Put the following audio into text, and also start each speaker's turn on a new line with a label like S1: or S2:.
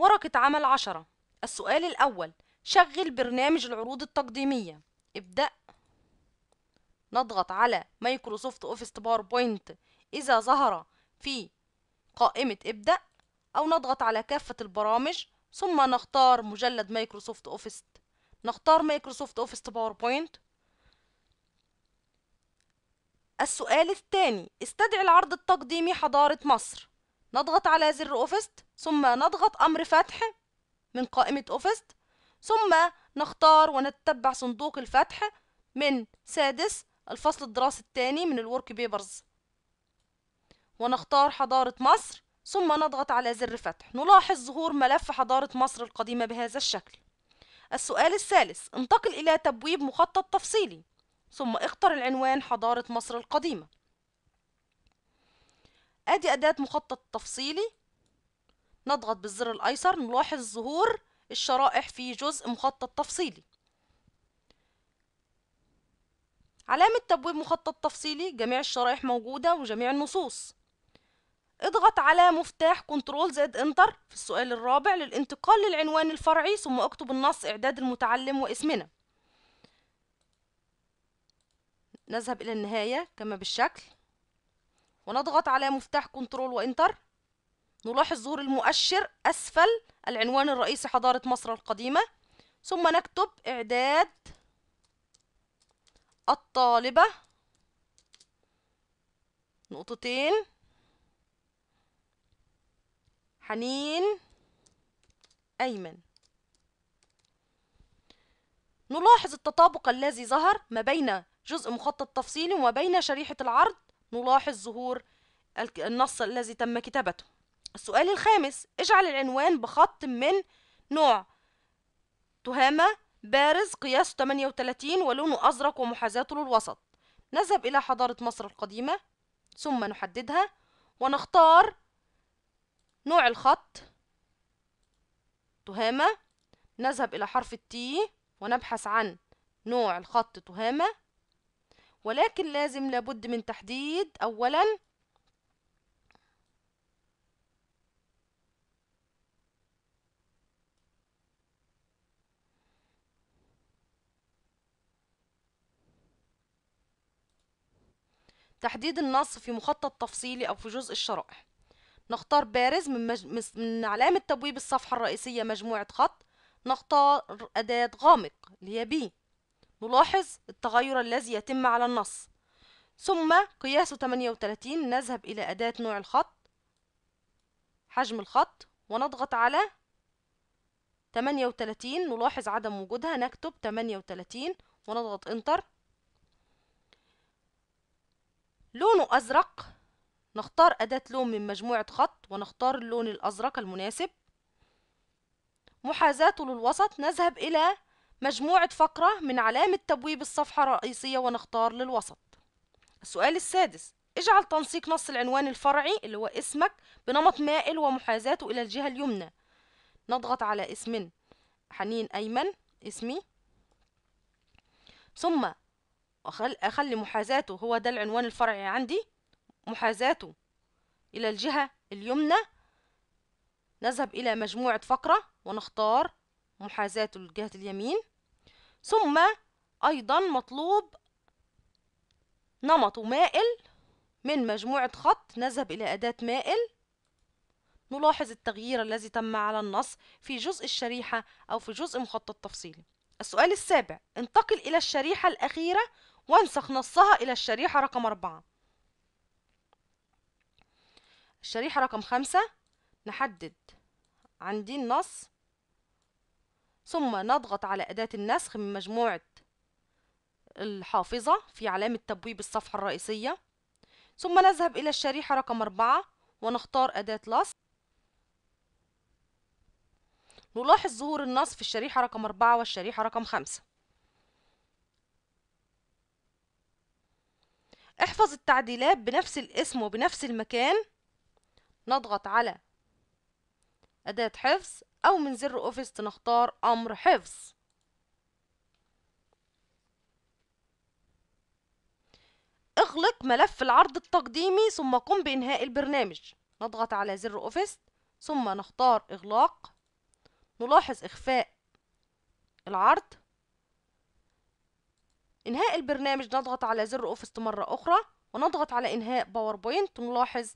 S1: ورقة عمل عشرة السؤال الأول شغل برنامج العروض التقديمية ابدأ نضغط على مايكروسوفت أوفيس باوربوينت إذا ظهر في قائمة ابدأ أو نضغط على كافة البرامج ثم نختار مجلد مايكروسوفت أوفيس نختار مايكروسوفت أوفيس باوربوينت السؤال الثاني استدعي العرض التقديمي حضارة مصر نضغط على زر اوفست ثم نضغط امر فتح من قائمة اوفست ثم نختار ونتبع صندوق الفتح من سادس الفصل الدراسي الثاني من الورك بيبرز ونختار حضارة مصر ثم نضغط على زر فتح نلاحظ ظهور ملف حضارة مصر القديمة بهذا الشكل السؤال الثالث انتقل إلى تبويب مخطط تفصيلي ثم اختر العنوان حضارة مصر القديمة ادي اداة مخطط تفصيلي نضغط بالزر الايسر نلاحظ ظهور الشرائح في جزء مخطط تفصيلي علامة تبويب مخطط تفصيلي جميع الشرائح موجودة وجميع النصوص اضغط على مفتاح كنترول زائد انتر في السؤال الرابع للانتقال للعنوان الفرعي ثم اكتب النص اعداد المتعلم واسمنا نذهب الى النهاية كما بالشكل ونضغط على مفتاح كنترول وانتر نلاحظ ظهور المؤشر أسفل العنوان الرئيسي حضارة مصر القديمة ثم نكتب إعداد الطالبة نقطتين حنين أيمن نلاحظ التطابق الذي ظهر ما بين جزء مخطط تفصيلي وما بين شريحة العرض نلاحظ ظهور النص الذي تم كتابته السؤال الخامس اجعل العنوان بخط من نوع تهامة بارز قياسه 38 ولونه أزرق ومحاذاته للوسط نذهب إلى حضارة مصر القديمة ثم نحددها ونختار نوع الخط تهامة نذهب إلى حرف التي ونبحث عن نوع الخط تهامة ولكن لازم لابد من تحديد أولا تحديد النص في مخطط تفصيلي أو في جزء الشرائح نختار بارز من, مج... من علامة تبويب الصفحة الرئيسية مجموعة خط نختار أداة غامق اللي هي بي نلاحظ التغير الذي يتم على النص ثم قياس 38 نذهب إلى أداة نوع الخط حجم الخط ونضغط على 38 نلاحظ عدم وجودها نكتب 38 ونضغط انتر لونه أزرق نختار أداة لون من مجموعة خط ونختار اللون الأزرق المناسب محاذاته للوسط نذهب إلى مجموعة فقرة من علامة تبويب الصفحة الرئيسية ونختار للوسط السؤال السادس اجعل تنسيق نص العنوان الفرعي اللي هو اسمك بنمط مائل ومحاذاته إلى الجهة اليمنى نضغط على اسم حنين أيمن اسمي ثم أخل أخلي محاذاته هو ده العنوان الفرعي عندي محاذاته إلى الجهة اليمنى نذهب إلى مجموعة فقرة ونختار محاذاته لجهة اليمين ثم أيضا مطلوب نمط مائل من مجموعة خط نذهب إلى أداة مائل نلاحظ التغيير الذي تم على النص في جزء الشريحة أو في جزء مخطط تفصيلي السؤال السابع انتقل إلى الشريحة الأخيرة وانسخ نصها إلى الشريحة رقم أربعة الشريحة رقم خمسة نحدد عندي النص ثم نضغط على أداة النسخ من مجموعة الحافظة في علامة تبويب الصفحة الرئيسية ثم نذهب إلى الشريحة رقم 4 ونختار أداة لصق نلاحظ ظهور النص في الشريحة رقم 4 والشريحة رقم 5 احفظ التعديلات بنفس الاسم وبنفس المكان نضغط على أداة حفظ أو من زر أوفيس نختار أمر حفظ اغلق ملف العرض التقديمي ثم قم بإنهاء البرنامج نضغط على زر أوفيس ثم نختار إغلاق نلاحظ إخفاء العرض إنهاء البرنامج نضغط على زر أوفيس مرة أخرى ونضغط على إنهاء باوربوينت نلاحظ